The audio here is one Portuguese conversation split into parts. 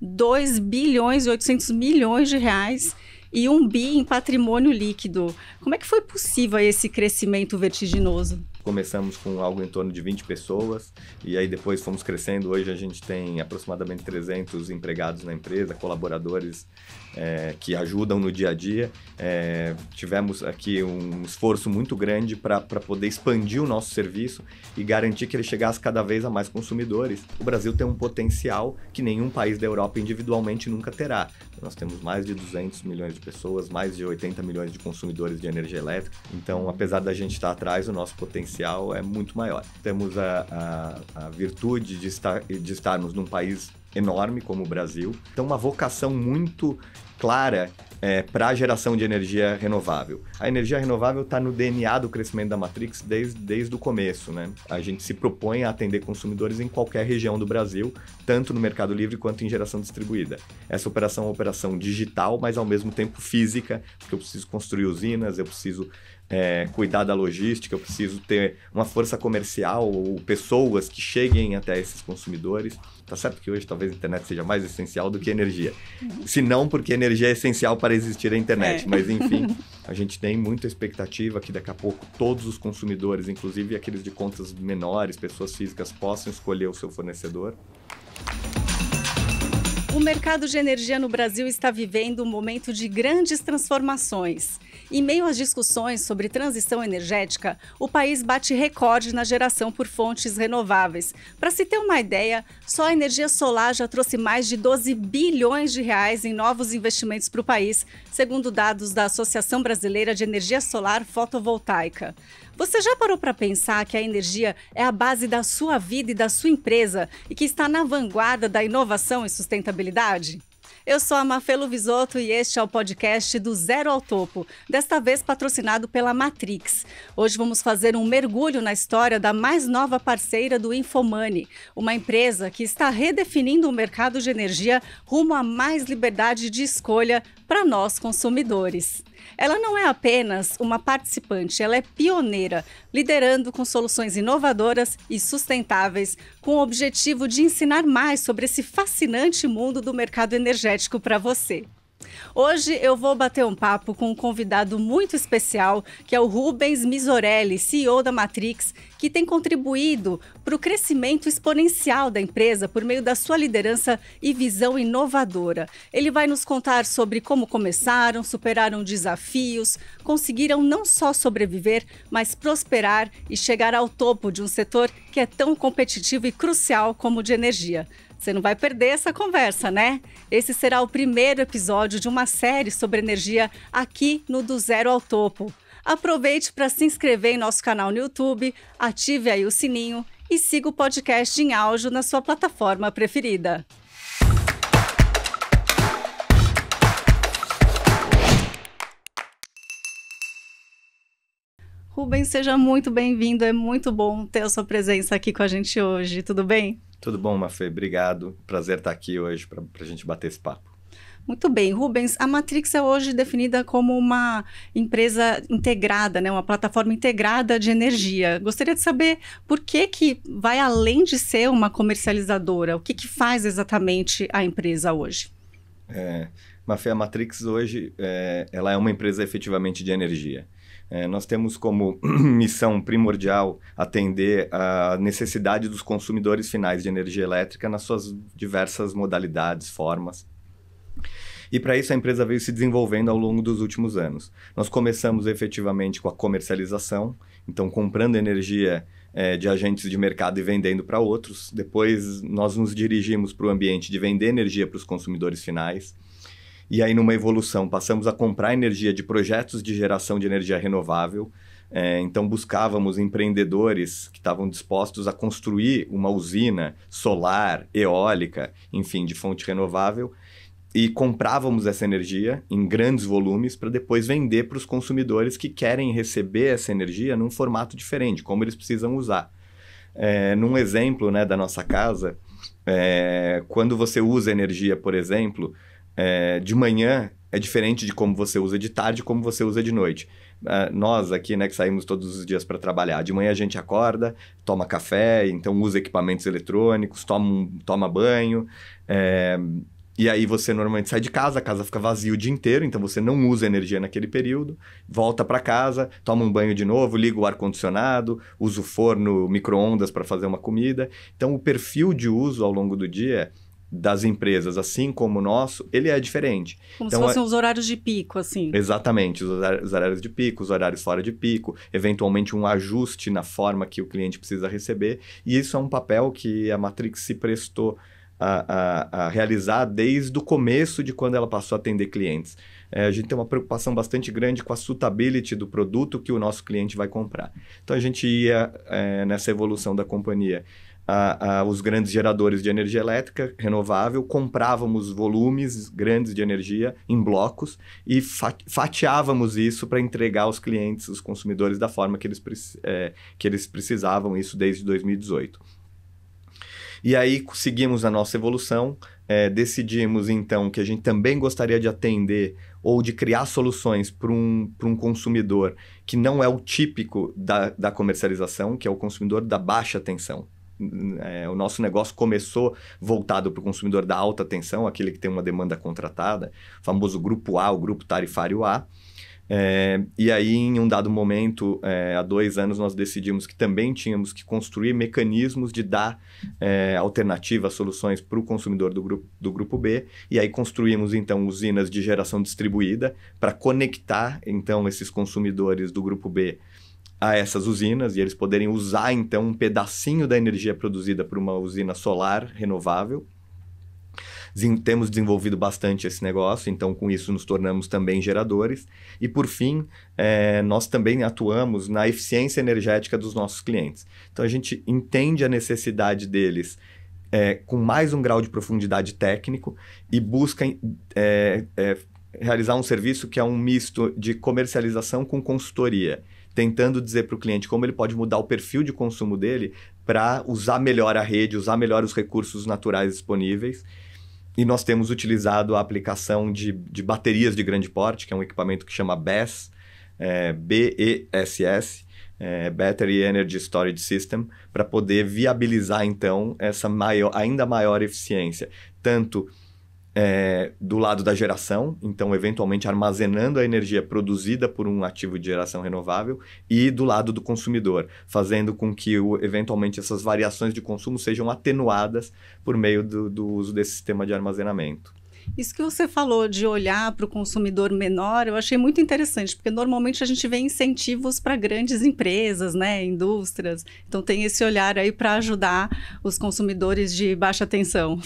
2 bilhões e 800 milhões de reais e um bi em patrimônio líquido. Como é que foi possível esse crescimento vertiginoso? Começamos com algo em torno de 20 pessoas e aí depois fomos crescendo. Hoje a gente tem aproximadamente 300 empregados na empresa, colaboradores é, que ajudam no dia a dia. É, tivemos aqui um esforço muito grande para poder expandir o nosso serviço e garantir que ele chegasse cada vez a mais consumidores. O Brasil tem um potencial que nenhum país da Europa individualmente nunca terá. Nós temos mais de 200 milhões de pessoas, mais de 80 milhões de consumidores de energia elétrica. Então, apesar da gente estar atrás, o nosso potencial é muito maior. Temos a, a, a virtude de, estar, de estarmos num país enorme como o Brasil. Então, uma vocação muito clara é, para a geração de energia renovável. A energia renovável está no DNA do crescimento da Matrix desde, desde o começo. Né? A gente se propõe a atender consumidores em qualquer região do Brasil, tanto no mercado livre quanto em geração distribuída. Essa operação é uma operação digital, mas ao mesmo tempo física, porque eu preciso construir usinas, eu preciso é, cuidar da logística, eu preciso ter uma força comercial ou pessoas que cheguem até esses consumidores. Tá certo que hoje talvez a internet seja mais essencial do que energia. Uhum. Se não, porque energia é essencial para existir a internet. É. Mas enfim, a gente tem muita expectativa que daqui a pouco todos os consumidores, inclusive aqueles de contas menores, pessoas físicas, possam escolher o seu fornecedor. O mercado de energia no Brasil está vivendo um momento de grandes transformações. Em meio às discussões sobre transição energética, o país bate recorde na geração por fontes renováveis. Para se ter uma ideia, só a energia solar já trouxe mais de 12 bilhões de reais em novos investimentos para o país, segundo dados da Associação Brasileira de Energia Solar Fotovoltaica. Você já parou para pensar que a energia é a base da sua vida e da sua empresa e que está na vanguarda da inovação e sustentabilidade? Eu sou a Mafelo Visoto e este é o podcast do Zero ao Topo, desta vez patrocinado pela Matrix. Hoje vamos fazer um mergulho na história da mais nova parceira do Infomani, uma empresa que está redefinindo o mercado de energia rumo a mais liberdade de escolha para nós consumidores. Ela não é apenas uma participante, ela é pioneira, liderando com soluções inovadoras e sustentáveis, com o objetivo de ensinar mais sobre esse fascinante mundo do mercado energético para você. Hoje eu vou bater um papo com um convidado muito especial, que é o Rubens Misorelli, CEO da Matrix, que tem contribuído para o crescimento exponencial da empresa por meio da sua liderança e visão inovadora. Ele vai nos contar sobre como começaram, superaram desafios, conseguiram não só sobreviver, mas prosperar e chegar ao topo de um setor que é tão competitivo e crucial como o de energia. Você não vai perder essa conversa, né? Esse será o primeiro episódio de uma série sobre energia aqui no Do Zero ao Topo. Aproveite para se inscrever em nosso canal no YouTube, ative aí o sininho e siga o podcast em áudio na sua plataforma preferida. Rubens, seja muito bem-vindo. É muito bom ter a sua presença aqui com a gente hoje. Tudo bem? Tudo bom, Mafê. Obrigado. Prazer estar aqui hoje para a gente bater esse papo. Muito bem, Rubens. A Matrix é hoje definida como uma empresa integrada, né? uma plataforma integrada de energia. Gostaria de saber por que, que vai além de ser uma comercializadora, o que, que faz exatamente a empresa hoje? É, A Matrix hoje é, ela é uma empresa efetivamente de energia. É, nós temos como missão primordial atender à necessidade dos consumidores finais de energia elétrica nas suas diversas modalidades, formas. E para isso a empresa veio se desenvolvendo ao longo dos últimos anos. Nós começamos efetivamente com a comercialização, então comprando energia é, de agentes de mercado e vendendo para outros. Depois nós nos dirigimos para o ambiente de vender energia para os consumidores finais. E aí, numa evolução, passamos a comprar energia de projetos de geração de energia renovável. É, então, buscávamos empreendedores que estavam dispostos a construir uma usina solar, eólica, enfim, de fonte renovável, e comprávamos essa energia em grandes volumes para depois vender para os consumidores que querem receber essa energia num formato diferente, como eles precisam usar. É, num exemplo né, da nossa casa, é, quando você usa energia, por exemplo, é, de manhã é diferente de como você usa de tarde, como você usa de noite. Uh, nós aqui, né, que saímos todos os dias para trabalhar, de manhã a gente acorda, toma café, então usa equipamentos eletrônicos, toma, toma banho. É, e aí você normalmente sai de casa, a casa fica vazia o dia inteiro, então você não usa energia naquele período, volta para casa, toma um banho de novo, liga o ar condicionado, usa o forno, micro-ondas para fazer uma comida. Então o perfil de uso ao longo do dia é das empresas, assim como o nosso, ele é diferente. Como então, se fossem é... os horários de pico, assim. Exatamente, os horários de pico, os horários fora de pico, eventualmente um ajuste na forma que o cliente precisa receber. E isso é um papel que a Matrix se prestou a, a, a realizar desde o começo de quando ela passou a atender clientes. É, a gente tem uma preocupação bastante grande com a suitability do produto que o nosso cliente vai comprar. Então a gente ia é, nessa evolução da companhia a, a, os grandes geradores de energia elétrica renovável, comprávamos volumes grandes de energia em blocos e fatiávamos isso para entregar aos clientes, os consumidores, da forma que eles, é, que eles precisavam, isso desde 2018. E aí seguimos a nossa evolução, é, decidimos então que a gente também gostaria de atender ou de criar soluções para um, um consumidor que não é o típico da, da comercialização, que é o consumidor da baixa tensão é, o nosso negócio começou voltado para o consumidor da alta tensão, aquele que tem uma demanda contratada, famoso grupo A, o grupo tarifário A. É, e aí, em um dado momento, é, há dois anos, nós decidimos que também tínhamos que construir mecanismos de dar é, alternativas, soluções para o consumidor do grupo, do grupo B. E aí construímos, então, usinas de geração distribuída para conectar, então, esses consumidores do grupo B a essas usinas e eles poderem usar então um pedacinho da energia produzida por uma usina solar renovável. Temos desenvolvido bastante esse negócio, então com isso nos tornamos também geradores. E por fim, é, nós também atuamos na eficiência energética dos nossos clientes. Então a gente entende a necessidade deles é, com mais um grau de profundidade técnico e busca é, é, realizar um serviço que é um misto de comercialização com consultoria tentando dizer para o cliente como ele pode mudar o perfil de consumo dele para usar melhor a rede, usar melhor os recursos naturais disponíveis. E nós temos utilizado a aplicação de, de baterias de grande porte, que é um equipamento que chama BESS, é, B-E-S-S, é, Battery Energy Storage System, para poder viabilizar, então, essa maior, ainda maior eficiência, tanto é, do lado da geração, então, eventualmente, armazenando a energia produzida por um ativo de geração renovável, e do lado do consumidor, fazendo com que, o, eventualmente, essas variações de consumo sejam atenuadas por meio do, do uso desse sistema de armazenamento. Isso que você falou de olhar para o consumidor menor, eu achei muito interessante, porque normalmente a gente vê incentivos para grandes empresas, né, indústrias. Então tem esse olhar aí para ajudar os consumidores de baixa tensão.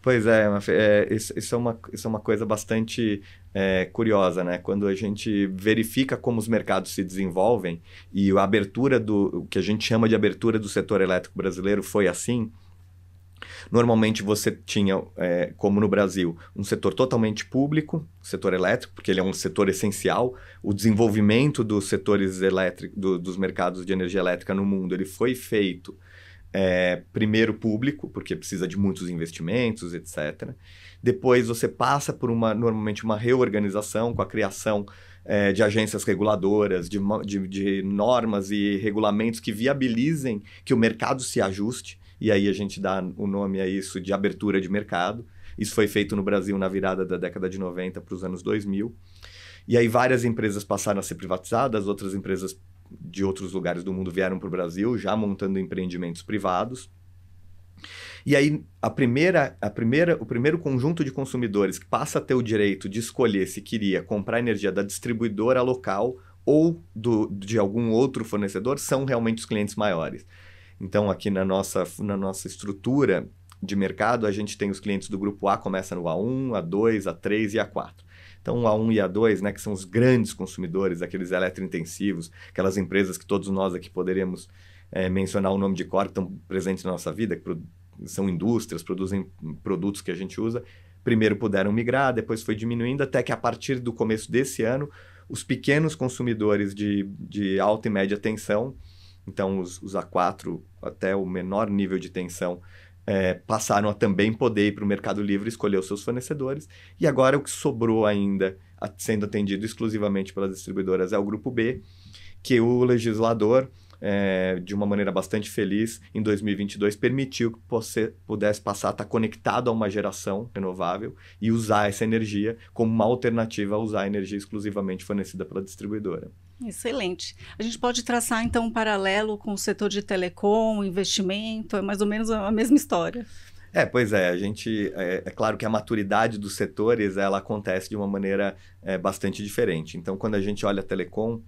Pois é, é isso, isso, é uma, isso é uma coisa bastante é, curiosa, né? Quando a gente verifica como os mercados se desenvolvem e a abertura do o que a gente chama de abertura do setor elétrico brasileiro foi assim. Normalmente você tinha, é, como no Brasil, um setor totalmente público, setor elétrico, porque ele é um setor essencial. O desenvolvimento dos setores elétricos, do, dos mercados de energia elétrica no mundo, ele foi feito é, primeiro público, porque precisa de muitos investimentos, etc. Depois você passa por uma normalmente uma reorganização com a criação é, de agências reguladoras, de, de, de, normas e regulamentos que viabilizem que o mercado se ajuste. E aí a gente dá o nome a isso de abertura de mercado. Isso foi feito no Brasil na virada da década de 90 para os anos 2000. E aí várias empresas passaram a ser privatizadas, outras empresas de outros lugares do mundo vieram para o Brasil, já montando empreendimentos privados. E aí, a primeira, a primeira, o primeiro conjunto de consumidores que passa a ter o direito de escolher se queria comprar energia da distribuidora local ou do, de algum outro fornecedor são realmente os clientes maiores. Então, aqui na nossa, na nossa estrutura de mercado, a gente tem os clientes do grupo A, começa no A1, A2, A3 e A4. Então, o A1 e A2, né, que são os grandes consumidores, aqueles eletrointensivos, aquelas empresas que todos nós aqui poderemos é, mencionar o nome de cor, que estão presentes na nossa vida, que são indústrias, produzem produtos que a gente usa, primeiro puderam migrar, depois foi diminuindo, até que a partir do começo desse ano, os pequenos consumidores de, de alta e média tensão, então os, os A4 até o menor nível de tensão, é, passaram a também poder ir para o Mercado Livre escolher os seus fornecedores. E agora o que sobrou ainda, sendo atendido exclusivamente pelas distribuidoras, é o Grupo B, que o legislador, é, de uma maneira bastante feliz, em 2022 permitiu que você pudesse passar a estar tá conectado a uma geração renovável e usar essa energia como uma alternativa a usar a energia exclusivamente fornecida pela distribuidora. Excelente. A gente pode traçar então um paralelo com o setor de telecom, investimento, é mais ou menos a mesma história. É, pois é, a gente. É, é, claro que a maturidade dos setores ela acontece de uma maneira é, bastante diferente. Então, quando a gente olha a telecom,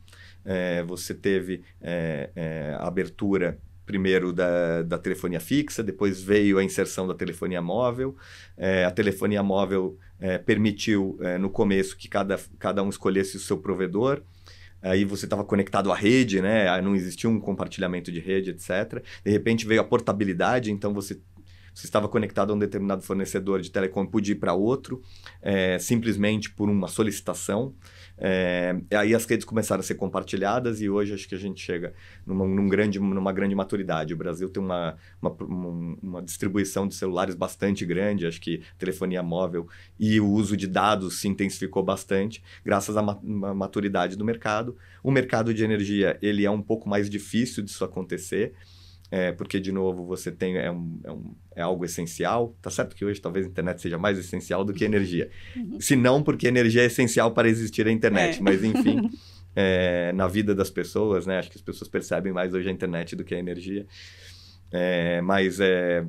é, você teve é, é, a abertura primeiro da, da telefonia fixa, depois veio a inserção da telefonia móvel. É, a telefonia móvel permitiu no começo que cada, cada um escolhesse o seu provedor aí você estava conectado à rede, né? Não existia um compartilhamento de rede, etc. De repente veio a portabilidade, então você você estava conectado a um determinado fornecedor de telecom, e podia ir para outro, é, simplesmente por uma solicitação. É, aí as redes começaram a ser compartilhadas e hoje acho que a gente chega numa, num grande, numa grande maturidade. O Brasil tem uma, uma, uma, distribuição de celulares bastante grande, acho que telefonia móvel e o uso de dados se intensificou bastante, graças à maturidade do mercado. O mercado de energia ele é um pouco mais difícil disso acontecer. É, porque, de novo, você tem é, um, é, um, é, algo essencial. Tá certo que hoje talvez a internet seja mais essencial do que energia. Uhum. Se não, porque energia é essencial para existir a internet. É. Mas, enfim, é, na vida das pessoas, né? Acho que as pessoas percebem mais hoje a internet do que a energia. É, mas é,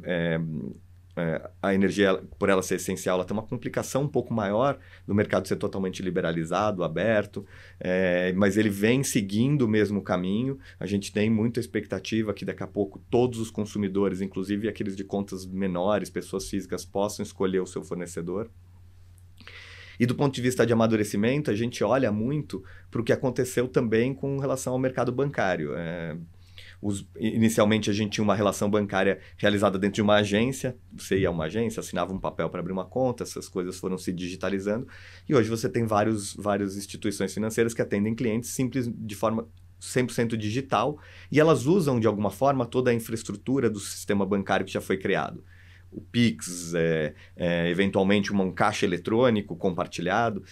é, a energia, por ela ser essencial, ela tem uma complicação um pouco maior do mercado ser totalmente liberalizado, aberto, é, mas ele vem seguindo o mesmo caminho. A gente tem muita expectativa que daqui a pouco todos os consumidores, inclusive aqueles de contas menores, pessoas físicas, possam escolher o seu fornecedor. E do ponto de vista de amadurecimento, a gente olha muito para o que aconteceu também com relação ao mercado bancário. É, os, inicialmente a gente tinha uma relação bancária realizada dentro de uma agência, você ia a uma agência, assinava um papel para abrir uma conta, essas coisas foram se digitalizando e hoje você tem vários, várias instituições financeiras que atendem clientes simples de forma 100% digital e elas usam de alguma forma toda a infraestrutura do sistema bancário que já foi criado. O Pix, é, é, eventualmente um caixa eletrônico compartilhado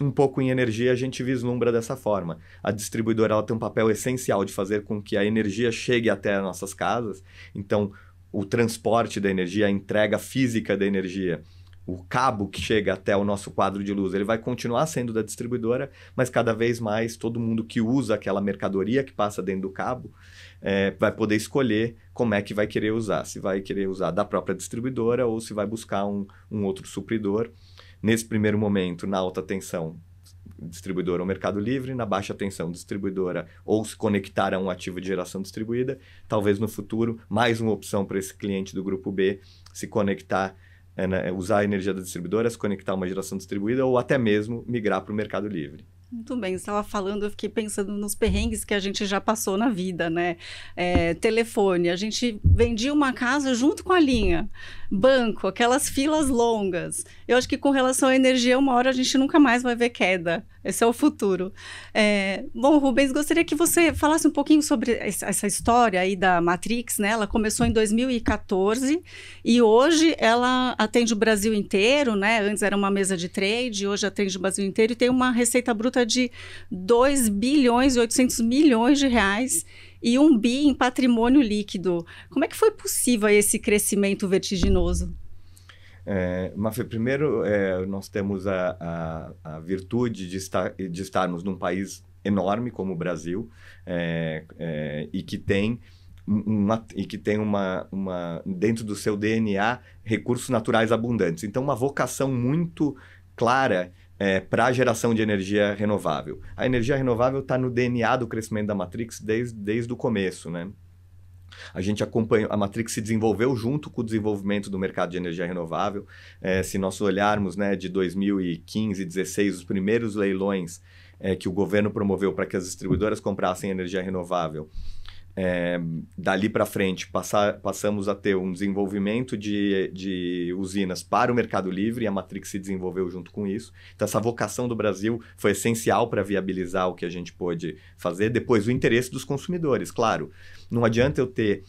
um pouco em energia a gente vislumbra dessa forma. A distribuidora ela tem um papel essencial de fazer com que a energia chegue até nossas casas. Então, o transporte da energia, a entrega física da energia, o cabo que chega até o nosso quadro de luz, ele vai continuar sendo da distribuidora, mas cada vez mais todo mundo que usa aquela mercadoria que passa dentro do cabo é, vai poder escolher como é que vai querer usar. Se vai querer usar da própria distribuidora ou se vai buscar um, um outro supridor nesse primeiro momento, na alta tensão, distribuidora ou mercado livre, na baixa tensão distribuidora ou se conectar a um ativo de geração distribuída. Talvez no futuro, mais uma opção para esse cliente do grupo B se conectar, eh, né, usar a energia da distribuidora, se conectar a uma geração distribuída ou até mesmo migrar para o mercado livre. Muito bem, estava falando, eu fiquei pensando nos perrengues que a gente já passou na vida, né? É, telefone, a gente vendia uma casa junto com a linha banco, aquelas filas longas. Eu acho que com relação à energia, uma hora a gente nunca mais vai ver queda. Esse é o futuro. É... Bom, Rubens, gostaria que você falasse um pouquinho sobre essa história aí da Matrix, né? Ela começou em 2014 e hoje ela atende o Brasil inteiro, né? Antes era uma mesa de trade, hoje atende o Brasil inteiro e tem uma receita bruta de 2 bilhões e 800 milhões de reais e um bi em patrimônio líquido. Como é que foi possível esse crescimento vertiginoso? É, primeiro é, nós temos a, a, a virtude de, estar, de estarmos num país enorme como o Brasil é, é, e que tem uma, e que tem uma, uma dentro do seu DNA recursos naturais abundantes. Então uma vocação muito clara é, para a geração de energia renovável. A energia renovável está no DNA do crescimento da Matrix desde, desde o começo, né? A gente acompanha a Matrix se desenvolveu junto com o desenvolvimento do mercado de energia renovável. É, se nós olharmos né, de 2015, 16, os primeiros leilões é, que o governo promoveu para que as distribuidoras comprassem energia renovável, é, dali para frente passar, passamos a ter um desenvolvimento de, de usinas para o mercado livre e a Matrix se desenvolveu junto com isso. Então, essa vocação do Brasil foi essencial para viabilizar o que a gente pôde fazer. Depois, o interesse dos consumidores, claro. Não adianta eu ter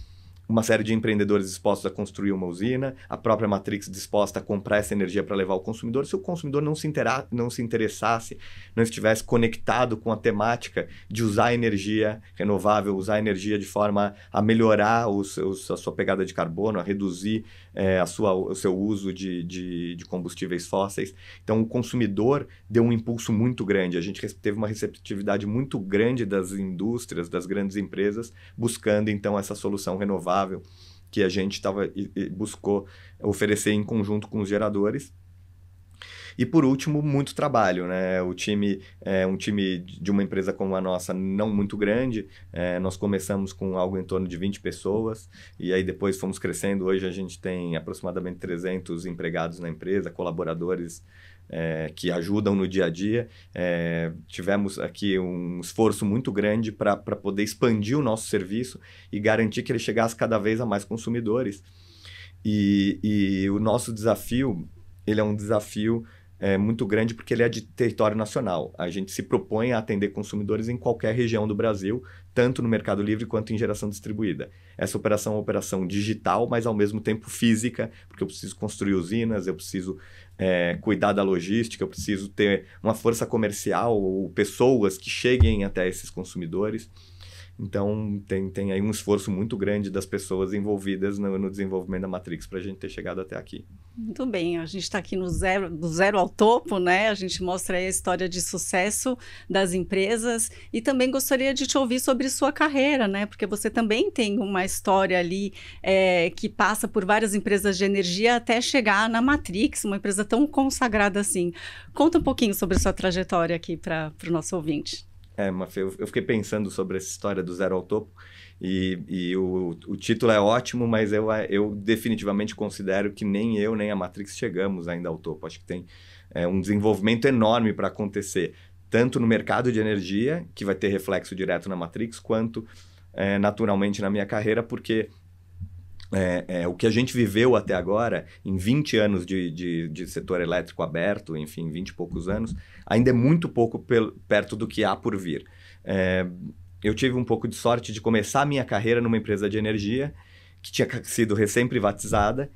uma série de empreendedores dispostos a construir uma usina, a própria Matrix disposta a comprar essa energia para levar ao consumidor, se o consumidor não se, intera não se interessasse, não estivesse conectado com a temática de usar energia renovável, usar energia de forma a melhorar a sua pegada de carbono, a reduzir é, a sua, o seu uso de, de, de combustíveis fósseis. Então, o consumidor deu um impulso muito grande. A gente teve uma receptividade muito grande das indústrias, das grandes empresas, buscando então essa solução renovável que a gente tava, e, e buscou oferecer em conjunto com os geradores. E por último, muito trabalho, né? O time é um time de uma empresa como a nossa, não muito grande. É, nós começamos com algo em torno de 20 pessoas e aí depois fomos crescendo. Hoje a gente tem aproximadamente 300 empregados na empresa, colaboradores é, que ajudam no dia a dia. É, tivemos aqui um esforço muito grande para poder expandir o nosso serviço e garantir que ele chegasse cada vez a mais consumidores. E, e o nosso desafio, ele é um desafio é, muito grande porque ele é de território nacional. A gente se propõe a atender consumidores em qualquer região do Brasil, tanto no Mercado Livre quanto em geração distribuída. Essa operação é uma operação digital, mas ao mesmo tempo física, porque eu preciso construir usinas, eu preciso é, cuidar da logística, eu preciso ter uma força comercial ou pessoas que cheguem até esses consumidores. Então, tem, tem aí um esforço muito grande das pessoas envolvidas no, no desenvolvimento da Matrix para a gente ter chegado até aqui. Muito bem, a gente está aqui no zero, do zero ao topo, né? A gente mostra aí a história de sucesso das empresas e também gostaria de te ouvir sobre sua carreira, né? Porque você também tem uma história ali é, que passa por várias empresas de energia até chegar na Matrix, uma empresa tão consagrada assim. Conta um pouquinho sobre sua trajetória aqui para o nosso ouvinte. É, Mafê, eu fiquei pensando sobre essa história do zero ao topo e, e o, o, título é ótimo, mas eu, é, eu definitivamente considero que nem eu nem a Matrix chegamos ainda ao topo. Acho que tem é, um desenvolvimento enorme para acontecer, tanto no mercado de energia, que vai ter reflexo direto na Matrix, quanto é, naturalmente na minha carreira, porque é, é, o que a gente viveu até agora, em 20 anos de, de, de, setor elétrico aberto, enfim, 20 e poucos anos, ainda é muito pouco pel, perto do que há por vir. É, eu tive um pouco de sorte de começar a minha carreira numa empresa de energia que tinha sido recém-privatizada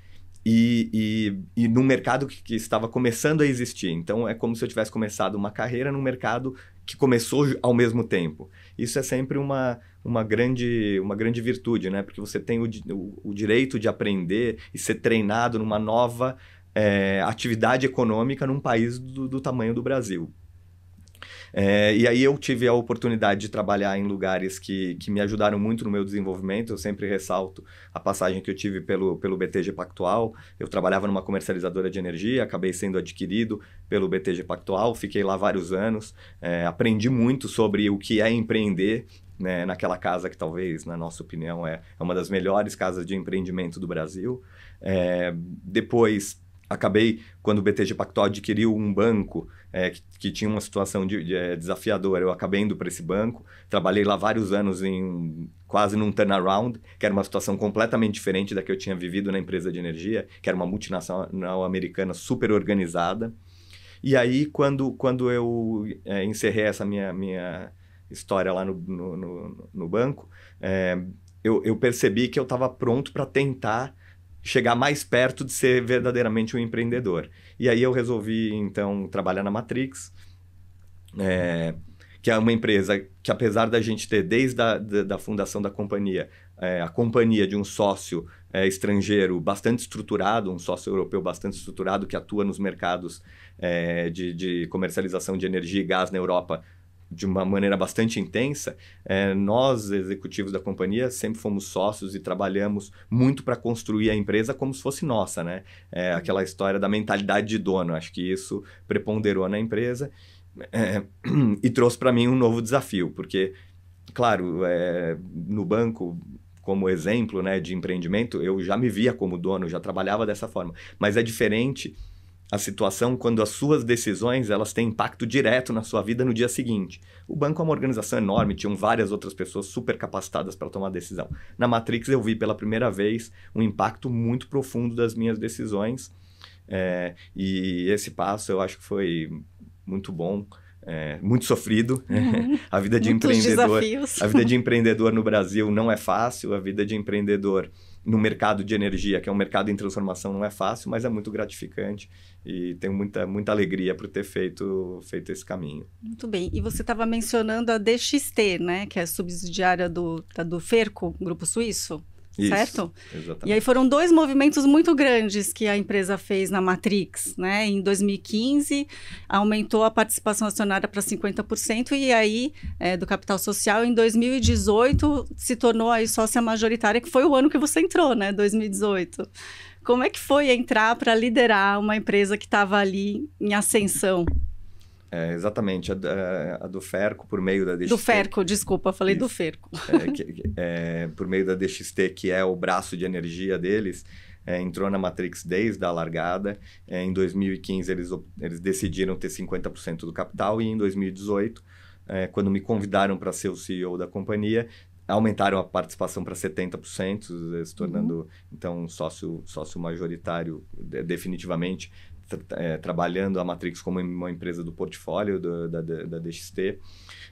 e, e, e num mercado que, que estava começando a existir. Então, é como se eu tivesse começado uma carreira num mercado que começou ao mesmo tempo. Isso é sempre uma, uma, grande, uma grande virtude, né? Porque você tem o, o, o direito de aprender e ser treinado numa nova é, atividade econômica num país do, do tamanho do Brasil. É, e aí eu tive a oportunidade de trabalhar em lugares que, que me ajudaram muito no meu desenvolvimento. Eu sempre ressalto a passagem que eu tive pelo, pelo BTG Pactual. Eu trabalhava numa comercializadora de energia, acabei sendo adquirido pelo BTG Pactual, fiquei lá vários anos, é, aprendi muito sobre o que é empreender, né, naquela casa que talvez, na nossa opinião, é, é uma das melhores casas de empreendimento do Brasil. É, depois acabei, quando o BTG Pactual adquiriu um banco é, que, que, tinha uma situação de, de, é, desafiadora, eu acabei indo para esse banco, trabalhei lá vários anos em quase num turnaround, que era uma situação completamente diferente da que eu tinha vivido na empresa de energia, que era uma multinacional americana super organizada. E aí, quando, quando eu é, encerrei essa minha, minha história lá no, no, no, no banco, é, eu, eu percebi que eu estava pronto para tentar chegar mais perto de ser verdadeiramente um empreendedor. E aí eu resolvi, então, trabalhar na Matrix, é, que é uma empresa que, apesar da gente ter desde a da, da fundação da companhia, é, a companhia de um sócio é, estrangeiro bastante estruturado, um sócio europeu bastante estruturado que atua nos mercados é, de, de comercialização de energia e gás na Europa de uma maneira bastante intensa, é, nós, executivos da companhia, sempre fomos sócios e trabalhamos muito para construir a empresa como se fosse nossa, né? É, uhum. aquela história da mentalidade de dono, acho que isso preponderou na empresa é, e trouxe para mim um novo desafio, porque, claro, é, no banco como exemplo né, de empreendimento, eu já me via como dono, já trabalhava dessa forma. Mas é diferente a situação quando as suas decisões elas têm impacto direto na sua vida no dia seguinte. O banco é uma organização enorme, tinham várias outras pessoas super capacitadas para tomar decisão. Na Matrix eu vi pela primeira vez um impacto muito profundo das minhas decisões é, e esse passo eu acho que foi muito bom. É, muito sofrido. Uhum. a vida de Muitos empreendedor, desafios. a vida de empreendedor no Brasil não é fácil. A vida de empreendedor no mercado de energia, que é um mercado em transformação, não é fácil, mas é muito gratificante e tenho muita, muita alegria por ter feito, feito esse caminho. Muito bem. E você estava mencionando a DXT, né, que é subsidiária do, do Ferco, Grupo Suíço? Isso, certo? Exatamente. E aí foram dois movimentos muito grandes que a empresa fez na Matrix, né? Em 2015, aumentou a participação acionária para 50% e aí é, do capital social em 2018 se tornou aí sócia majoritária, que foi o ano que você entrou, né? 2018. Como é que foi entrar para liderar uma empresa que estava ali em ascensão? É, exatamente, a, a, é, a, do Ferco por meio da DXT. Do Ferco, desculpa, falei Isso. do Ferco. É, que, é, por meio da DXT, que é o braço de energia deles, é, entrou na Matrix desde a largada. É, em 2015, eles, eles decidiram ter 50% do capital e em 2018, quando me convidaram para ser o CEO da companhia, aumentaram a participação para 70%, se tornando uhum. então sócio, sócio majoritário definitivamente é, trabalhando a Matrix como uma empresa do portfólio do, da, da, da, DXT.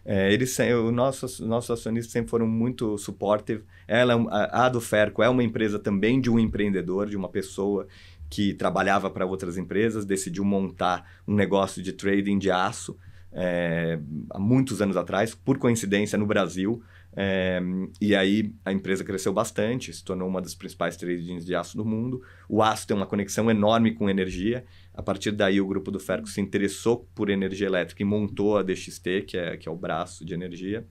É, eles, o nosso, nossos acionistas sempre foram muito supportive. Ela, é a, a do Ferco é uma empresa também de um empreendedor, de uma pessoa que trabalhava para outras empresas, decidiu montar um negócio de trading de aço é, há muitos anos atrás, por coincidência, no Brasil. É, e aí a empresa cresceu bastante, se tornou uma das principais traders de aço do mundo. O aço tem uma conexão enorme com energia. A partir daí, o grupo do Ferco se interessou por energia elétrica e montou a DXT, que é, que é o braço de energia.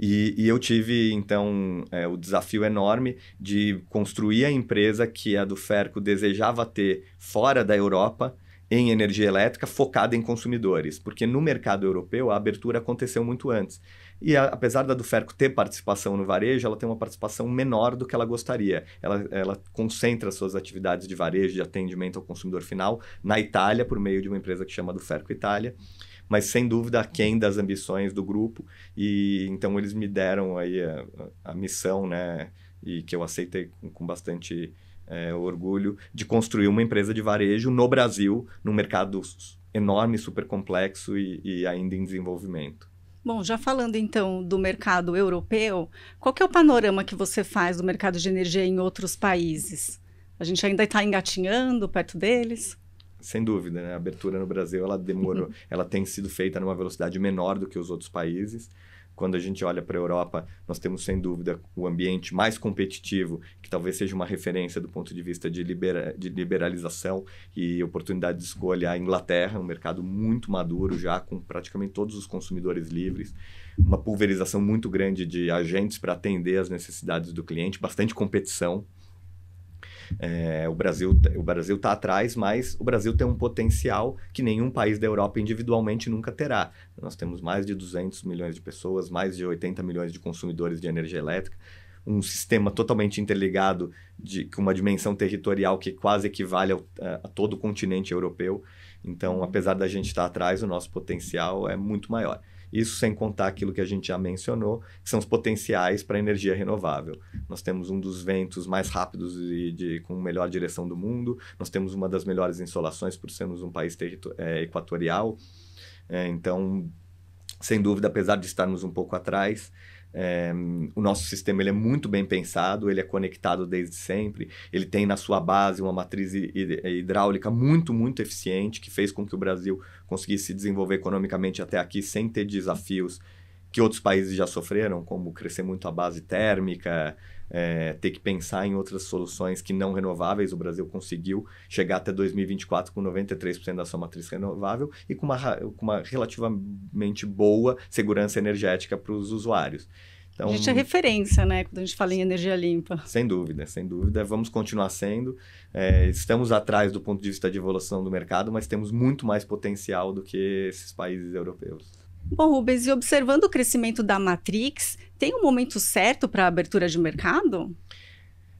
E, e eu tive, então, é, o desafio enorme de construir a empresa que a do Ferco desejava ter fora da Europa em energia elétrica focada em consumidores, porque no mercado europeu a abertura aconteceu muito antes. E a, apesar da Duferco ter participação no varejo, ela tem uma participação menor do que ela gostaria. Ela, ela concentra suas atividades de varejo, de atendimento ao consumidor final, na Itália, por meio de uma empresa que chama Duferco Itália mas sem dúvida quem das ambições do grupo e então eles me deram aí a, a missão né e que eu aceitei com, com bastante é, orgulho de construir uma empresa de varejo no Brasil num mercado enorme super complexo e, e ainda em desenvolvimento Bom, já falando então do mercado europeu, qual é o panorama que você faz do mercado de energia em outros países? A gente ainda está engatinhando perto deles? Sem dúvida, né? A abertura no Brasil ela demorou, uhum. ela tem sido feita numa velocidade menor do que os outros países. Quando a gente olha para a Europa, nós temos sem dúvida o ambiente mais competitivo, que talvez seja uma referência do ponto de vista de, libera de liberalização e oportunidade de escolha. A Inglaterra, um mercado muito maduro já, com praticamente todos os consumidores livres, uma pulverização muito grande de agentes para atender às necessidades do cliente, bastante competição. É, o Brasil o Brasil está atrás, mas o Brasil tem um potencial que nenhum país da Europa individualmente nunca terá. Nós temos mais de 200 milhões de pessoas, mais de 80 milhões de consumidores de energia elétrica um sistema totalmente interligado de com uma dimensão territorial que quase equivale ao, a, todo o continente europeu. Então, uhum. apesar da gente estar tá atrás, o nosso potencial é muito maior. Isso sem contar aquilo que a gente já mencionou, que são os potenciais para energia renovável. Nós temos um dos ventos mais rápidos e de, com melhor direção do mundo, nós temos uma das melhores insolações por sermos um país é, equatorial. É, então, sem dúvida, apesar de estarmos um pouco atrás, é, o nosso sistema ele é muito bem pensado, ele é conectado desde sempre, ele tem na sua base uma matriz hidráulica muito, muito eficiente, que fez com que o Brasil conseguisse se desenvolver economicamente até aqui sem ter desafios que outros países já sofreram, como crescer muito a base térmica, é, ter que pensar em outras soluções que não renováveis. O Brasil conseguiu chegar até 2024 com 93% da sua matriz renovável e com uma, com uma relativamente boa segurança energética para os usuários. Então, a gente é referência, né, quando a gente fala em energia limpa. Sem dúvida, sem dúvida. Vamos continuar sendo. É, estamos atrás do ponto de vista de evolução do mercado, mas temos muito mais potencial do que esses países europeus. Bom, Rubens, e observando o crescimento da Matrix, tem um momento certo para a abertura de mercado?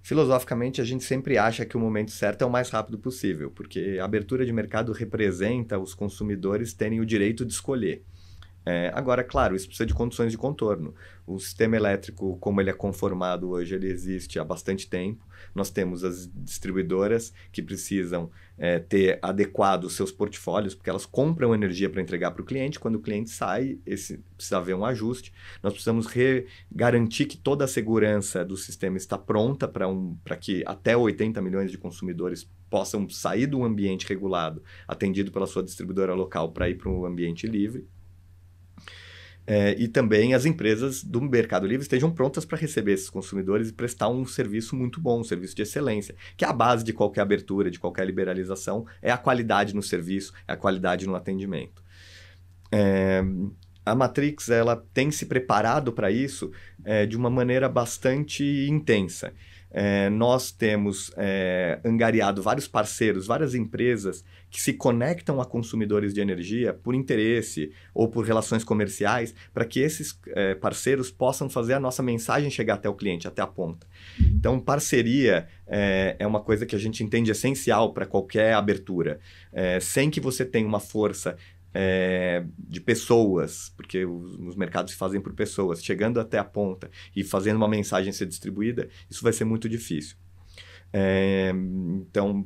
Filosoficamente, a gente sempre acha que o momento certo é o mais rápido possível, porque a abertura de mercado representa os consumidores terem o direito de escolher. É, agora, claro, isso precisa de condições de contorno. O sistema elétrico, como ele é conformado hoje, ele existe há bastante tempo. Nós temos as distribuidoras que precisam é, ter adequado os seus portfólios, porque elas compram energia para entregar para o cliente. Quando o cliente sai, esse, precisa haver um ajuste. Nós precisamos garantir que toda a segurança do sistema está pronta para um, que até 80 milhões de consumidores possam sair do ambiente regulado, atendido pela sua distribuidora local, para ir para um ambiente livre é, e também as empresas do Mercado Livre estejam prontas para receber esses consumidores e prestar um serviço muito bom, um serviço de excelência, que é a base de qualquer abertura, de qualquer liberalização, é a qualidade no serviço, é a qualidade no atendimento. É, a Matrix ela tem se preparado para isso é, de uma maneira bastante intensa. É, nós temos é, angariado vários parceiros, várias empresas que se conectam a consumidores de energia por interesse ou por relações comerciais, para que esses é, parceiros possam fazer a nossa mensagem chegar até o cliente, até a ponta. Uhum. Então, parceria é, é, uma coisa que a gente entende essencial para qualquer abertura. É, sem que você tenha uma força é, de pessoas, porque os, os, mercados se fazem por pessoas, chegando até a ponta e fazendo uma mensagem ser distribuída, isso vai ser muito difícil. É, então,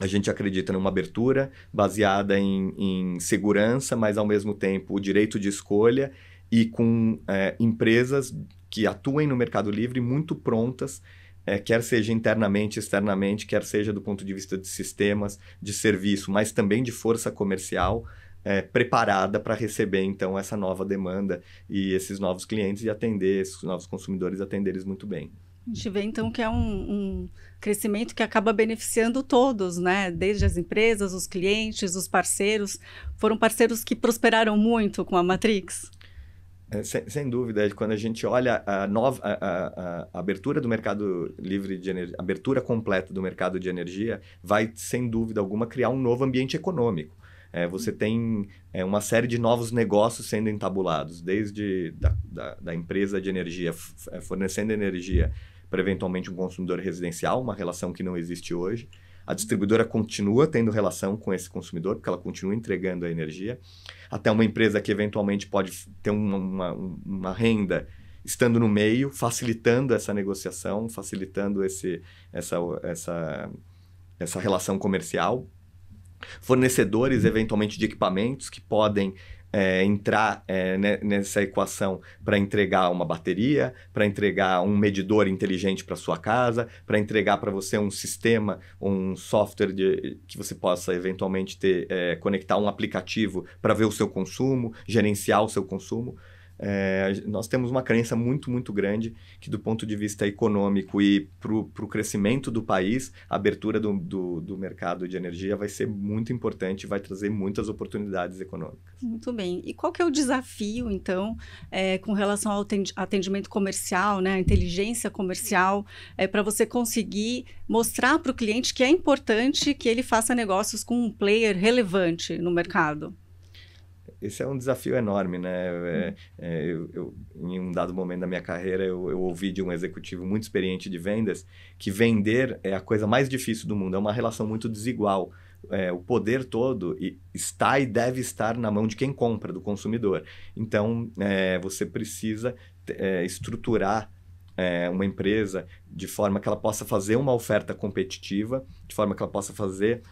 a gente acredita numa abertura baseada em, em, segurança, mas ao mesmo tempo o direito de escolha e com é, empresas que atuem no Mercado Livre muito prontas, é, quer seja internamente, externamente, quer seja do ponto de vista de sistemas, de serviço, mas também de força comercial é, preparada para receber então essa nova demanda e esses novos clientes e atender esses novos consumidores atender eles muito bem. A gente vê então que é um, um, crescimento que acaba beneficiando todos, né? Desde as empresas, os clientes, os parceiros. Foram parceiros que prosperaram muito com a Matrix. É, sem, sem, dúvida, quando a gente olha a, nova, a, a, a abertura do mercado livre de energia, abertura completa do mercado de energia, vai sem dúvida alguma criar um novo ambiente econômico. É, você tem é, uma série de novos negócios sendo entabulados, desde da, da, da empresa de energia é, fornecendo energia para eventualmente um consumidor residencial, uma relação que não existe hoje. A distribuidora continua tendo relação com esse consumidor, porque ela continua entregando a energia. Até uma empresa que eventualmente pode ter uma, uma, uma renda estando no meio, facilitando essa negociação, facilitando esse, essa, essa, essa relação comercial fornecedores eventualmente de equipamentos que podem é, entrar é, né, nessa equação para entregar uma bateria, para entregar um medidor inteligente para sua casa, para entregar para você um sistema, um software de, que você possa eventualmente ter é, conectar um aplicativo para ver o seu consumo, gerenciar o seu consumo. É, nós temos uma crença muito, muito grande que, do ponto de vista econômico e para o crescimento do país, a abertura do, do, do, mercado de energia vai ser muito importante vai trazer muitas oportunidades econômicas. Muito bem. E qual que é o desafio, então, é, com relação ao atendimento comercial, né, inteligência comercial, é, para você conseguir mostrar para o cliente que é importante que ele faça negócios com um player relevante no mercado? esse é um desafio enorme, né? É, hum. é, eu, eu, em um dado momento da minha carreira, eu, eu, ouvi de um executivo muito experiente de vendas que vender é a coisa mais difícil do mundo, é uma relação muito desigual. É, o poder todo está e deve estar na mão de quem compra, do consumidor. Então, é, você precisa é, estruturar é, uma empresa de forma que ela possa fazer uma oferta competitiva, de forma que ela possa fazer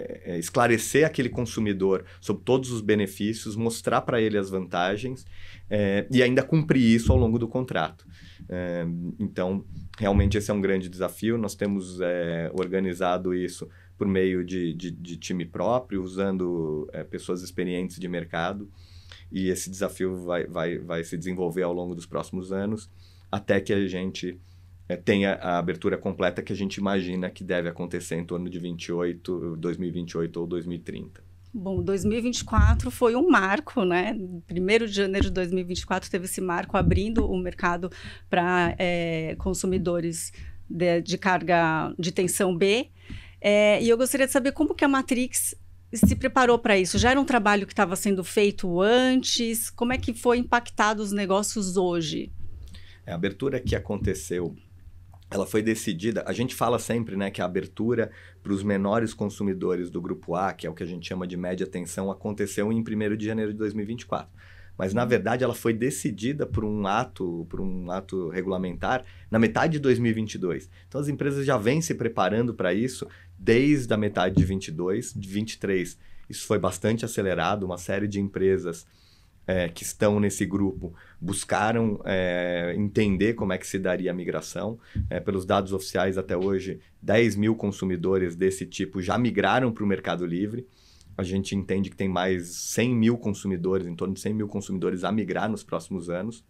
é, é, esclarecer aquele consumidor sobre todos os benefícios, mostrar para ele as vantagens é, e ainda cumprir isso ao longo do contrato. É, então, realmente esse é um grande desafio. Nós temos é, organizado isso por meio de, de, de time próprio, usando pessoas experientes de mercado. E esse desafio vai, vai, vai se desenvolver ao longo dos próximos anos, até que a gente é, tenha a abertura completa que a gente imagina que deve acontecer em torno de 28, 2028 ou 2030. Bom, 2024 foi um marco, né? 1 de janeiro de 2024 teve esse marco abrindo o mercado para é, consumidores de, de, carga de tensão B. É, e eu gostaria de saber como que a Matrix se preparou para isso? Já era um trabalho que estava sendo feito antes? Como é que foi impactado os negócios hoje? É, a abertura que aconteceu ela foi decidida. A gente fala sempre né, que a abertura para os menores consumidores do grupo A, que é o que a gente chama de média tensão, aconteceu em 1 de janeiro de 2024. Mas, na uhum. verdade, ela foi decidida por um ato, por um ato regulamentar na metade de 2022. Então, as empresas já vêm se preparando para isso desde a metade de 22, de 23. Isso foi bastante acelerado, uma série de empresas é, que estão nesse grupo buscaram é, entender como é que se daria a migração. É, pelos dados oficiais até hoje, 10 mil consumidores desse tipo já migraram para o Mercado Livre. A gente entende que tem mais 100 mil consumidores, em torno de 100 mil consumidores a migrar nos próximos anos.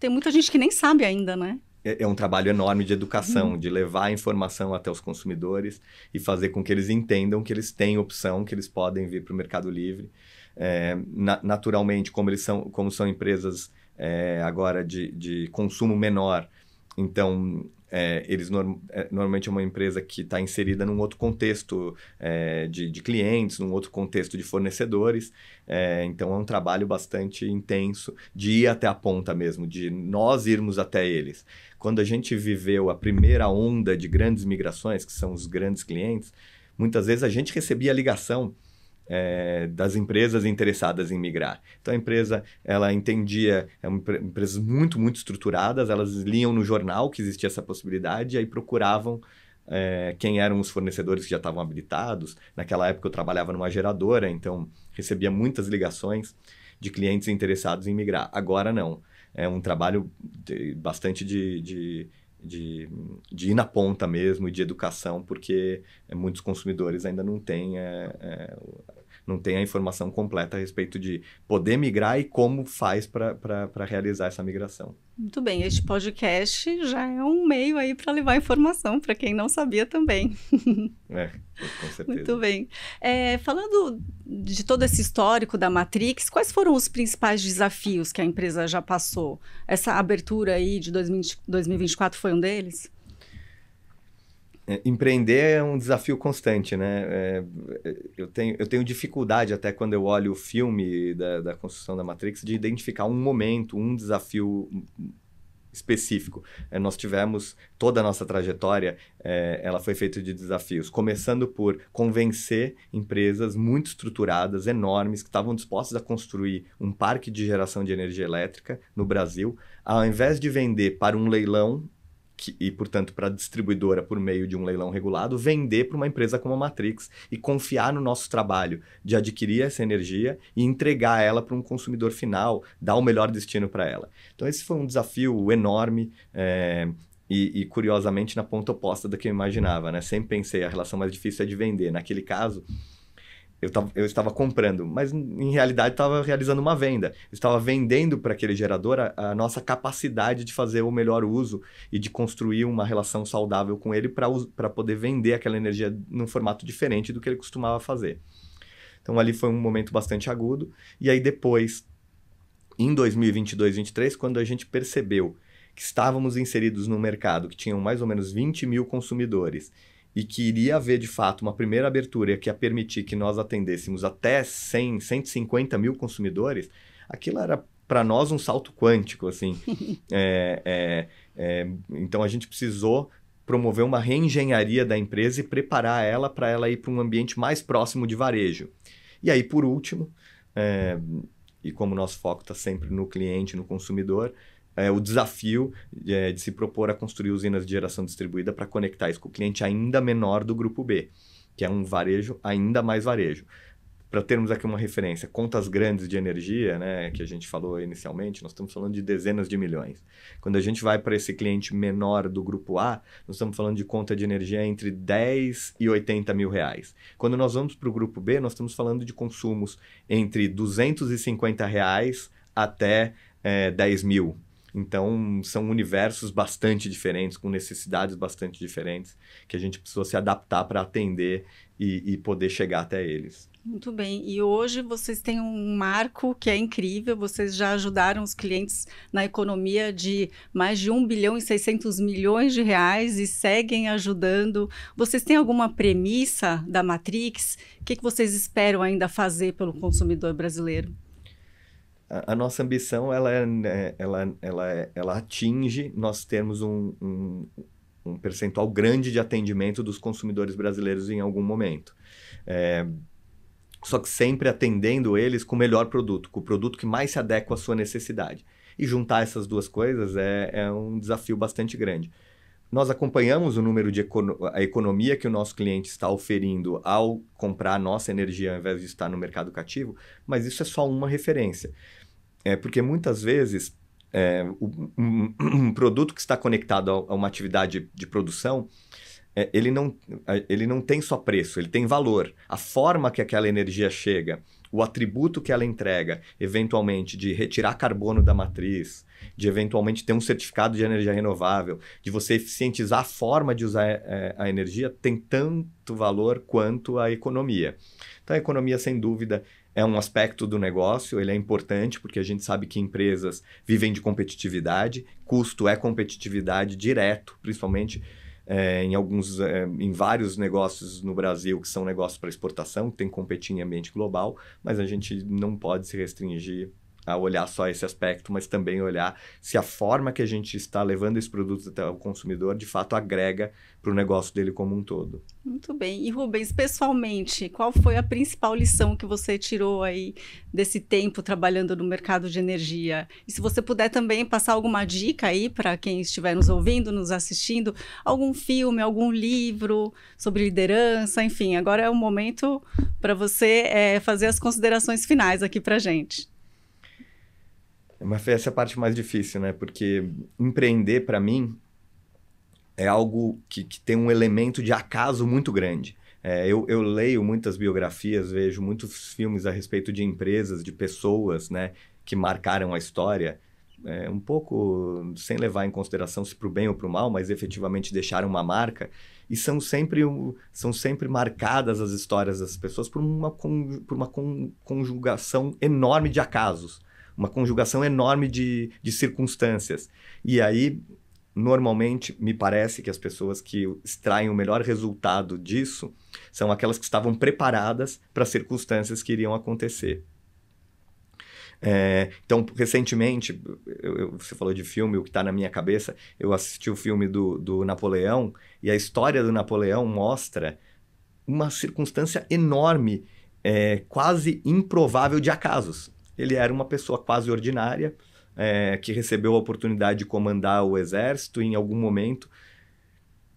Tem muita gente que nem sabe ainda, né? é, é um trabalho enorme de educação, uhum. de levar a informação até os consumidores e fazer com que eles entendam que eles têm opção, que eles podem vir para o Mercado Livre é, na, naturalmente, como eles são, como são empresas é, agora de, de consumo menor, então é, eles norm é, normalmente é uma empresa que está inserida num outro contexto é, de, de, clientes, num outro contexto de fornecedores. É, então é um trabalho bastante intenso de ir até a ponta mesmo, de nós irmos até eles. Quando a gente viveu a primeira onda de grandes migrações, que são os grandes clientes, muitas vezes a gente recebia a ligação é, das empresas interessadas em migrar. Então a empresa, ela entendia, é eram empresas muito, muito estruturadas, elas liam no jornal que existia essa possibilidade e aí procuravam é, quem eram os fornecedores que já estavam habilitados. Naquela época eu trabalhava numa geradora, então recebia muitas ligações de clientes interessados em migrar. Agora não. É um trabalho de, bastante de, de de, de, ir na ponta mesmo e de educação, porque muitos consumidores ainda não têm é, é, não tem a informação completa a respeito de poder migrar e como faz para realizar essa migração. Muito bem, este podcast já é um meio aí para levar informação para quem não sabia também. É, com certeza. Muito bem. É, falando de todo esse histórico da Matrix, quais foram os principais desafios que a empresa já passou? Essa abertura aí de 20, 2024 foi um deles? É, empreender é um desafio constante, né? É, é, eu, tenho, eu tenho dificuldade até quando eu olho o filme da, da construção da Matrix de identificar um momento, um desafio específico. É, nós tivemos toda a nossa trajetória, é, ela foi feita de desafios, começando por convencer empresas muito estruturadas, enormes, que estavam dispostas a construir um parque de geração de energia elétrica no Brasil, ao invés de vender para um leilão que, e, portanto, para a distribuidora, por meio de um leilão regulado, vender para uma empresa como a Matrix e confiar no nosso trabalho de adquirir essa energia e entregar ela para um consumidor final, dar o melhor destino para ela. Então, esse foi um desafio enorme. É, e, e, curiosamente na ponta oposta do que eu imaginava, né? Sempre pensei a relação mais difícil é de vender. Naquele caso, eu, eu estava comprando, mas em realidade estava realizando uma venda. Eu estava vendendo para aquele gerador a, a, nossa capacidade de fazer o melhor uso e de construir uma relação saudável com ele para poder vender aquela energia num formato diferente do que ele costumava fazer. Então ali foi um momento bastante agudo. E aí depois, em 2022, 2023, quando a gente percebeu que estávamos inseridos num mercado que tinham mais ou menos 20 mil consumidores e que iria haver de fato uma primeira abertura que ia permitir que nós atendêssemos até 100, 150 mil consumidores, aquilo era para nós um salto quântico, assim. é, é, é, então a gente precisou promover uma reengenharia da empresa e preparar ela para ela ir para um ambiente mais próximo de varejo. E aí, por último, é, e como o nosso foco está sempre no cliente, no consumidor, é, o desafio é, de se propor a construir usinas de geração distribuída para conectar isso com o cliente ainda menor do grupo B, que é um varejo ainda mais varejo. Para termos aqui uma referência, contas grandes de energia, né, que a gente falou inicialmente, nós estamos falando de dezenas de milhões. Quando a gente vai para esse cliente menor do grupo A, nós estamos falando de conta de energia entre 10 e 80 mil reais. Quando nós vamos para o grupo B, nós estamos falando de consumos entre 250 reais até é, 10 mil então, são universos bastante diferentes, com necessidades bastante diferentes, que a gente precisou se adaptar para atender e, e poder chegar até eles. Muito bem. E hoje vocês têm um marco que é incrível. Vocês já ajudaram os clientes na economia de mais de 1 bilhão e 600 milhões de reais e seguem ajudando. Vocês têm alguma premissa da Matrix? O que, que vocês esperam ainda fazer pelo consumidor brasileiro? a, a, nossa ambição ela, é, né, ela, ela, é, ela atinge nós termos um, um, um, percentual grande de atendimento dos consumidores brasileiros em algum momento. É, só que sempre atendendo eles com o melhor produto, com o produto que mais se adequa à sua necessidade. E juntar essas duas coisas é, é um desafio bastante grande. Nós acompanhamos o número de econo a economia que o nosso cliente está oferindo ao comprar nossa energia ao invés de estar no mercado cativo, mas isso é só uma referência. É porque muitas vezes é, um, um, um, produto que está conectado a, a uma atividade de produção, é, ele, não, é, ele não tem só preço, ele tem valor. A forma que aquela energia chega, o atributo que ela entrega, eventualmente, de retirar carbono da matriz, de eventualmente ter um certificado de energia renovável, de você eficientizar a forma de usar é, a energia, tem tanto valor quanto a economia. Então, a economia, sem dúvida, é um aspecto do negócio, ele é importante porque a gente sabe que empresas vivem de competitividade, custo é competitividade direto, principalmente é, em alguns, é, em vários negócios no Brasil que são negócios para exportação, que tem que competir em ambiente global, mas a gente não pode se restringir a olhar só esse aspecto, mas também olhar se a forma que a gente está levando esse produto até o consumidor de fato agrega para o negócio dele como um todo. Muito bem. E Rubens, pessoalmente, qual foi a principal lição que você tirou aí desse tempo trabalhando no mercado de energia? E se você puder também passar alguma dica aí para quem estiver nos ouvindo, nos assistindo, algum filme, algum livro sobre liderança, enfim, agora é o momento para você é, fazer as considerações finais aqui para gente. Mas essa é a parte mais difícil, né? Porque empreender, para mim, é algo que, que, tem um elemento de acaso muito grande. É, eu, eu, leio muitas biografias, vejo muitos filmes a respeito de empresas, de pessoas, né? Que marcaram a história. É, um pouco sem levar em consideração se para o bem ou para o mal, mas efetivamente deixaram uma marca. E são sempre, são sempre marcadas as histórias das pessoas por uma, por uma conjugação enorme de acasos uma conjugação enorme de, de circunstâncias. E aí, normalmente, me parece que as pessoas que extraem o melhor resultado disso são aquelas que estavam preparadas para as circunstâncias que iriam acontecer. É, então, recentemente, eu, eu, você falou de filme, o que está na minha cabeça, eu assisti o filme do, do Napoleão, e a história do Napoleão mostra uma circunstância enorme, é, quase improvável de acasos. Ele era uma pessoa quase ordinária, é, que recebeu a oportunidade de comandar o exército em algum momento,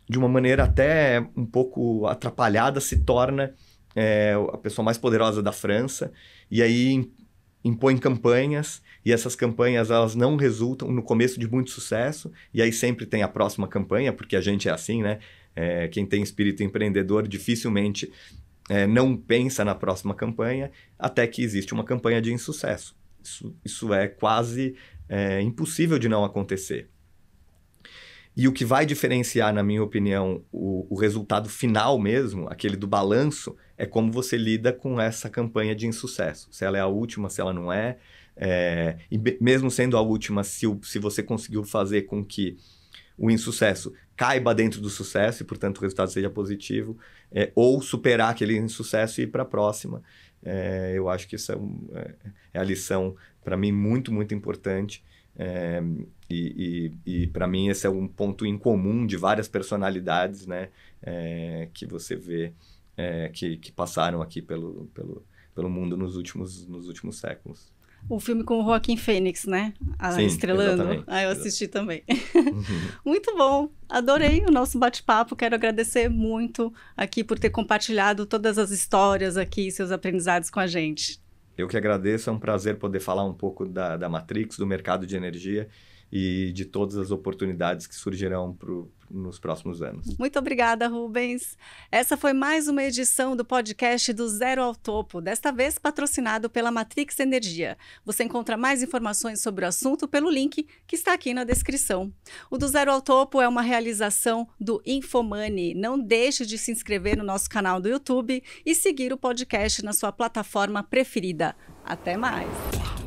de uma maneira até um pouco atrapalhada, se torna é, a pessoa mais poderosa da França, e aí impõe campanhas e essas campanhas elas não resultam no começo de muito sucesso e aí sempre tem a próxima campanha porque a gente é assim né é, quem tem espírito empreendedor dificilmente é, não pensa na próxima campanha até que existe uma campanha de insucesso. Isso, isso é quase é, impossível de não acontecer. E o que vai diferenciar, na minha opinião, o, o resultado final mesmo, aquele do balanço, é como você lida com essa campanha de insucesso. Se ela é a última, se ela não é. é e mesmo sendo a última, se, se você conseguiu fazer com que o insucesso caiba dentro do sucesso e, portanto, o resultado seja positivo, é, ou superar aquele insucesso e ir para a próxima. É, eu acho que isso é, um, é, é a lição, para mim, muito, muito importante. É, e, e, e para mim, esse é um ponto incomum de várias personalidades né, é, que você vê que, que passaram aqui pelo, pelo, pelo mundo nos últimos, nos últimos séculos o filme com o Joaquim Fênix, né? A, Sim, estrelando. Ah, eu assisti também. Uhum. muito bom. Adorei o nosso bate-papo. Quero agradecer muito aqui por ter compartilhado todas as histórias aqui, seus aprendizados com a gente. Eu que agradeço. É um prazer poder falar um pouco da, da Matrix, do mercado de energia e de todas as oportunidades que surgirão nos próximos anos. Muito obrigada, Rubens. Essa foi mais uma edição do podcast do Zero ao Topo, desta vez patrocinado pela Matrix Energia. Você encontra mais informações sobre o assunto pelo link que está aqui na descrição. O do Zero ao Topo é uma realização do Infomani. Não deixe de se inscrever no nosso canal do YouTube e seguir o podcast na sua plataforma preferida. Até mais!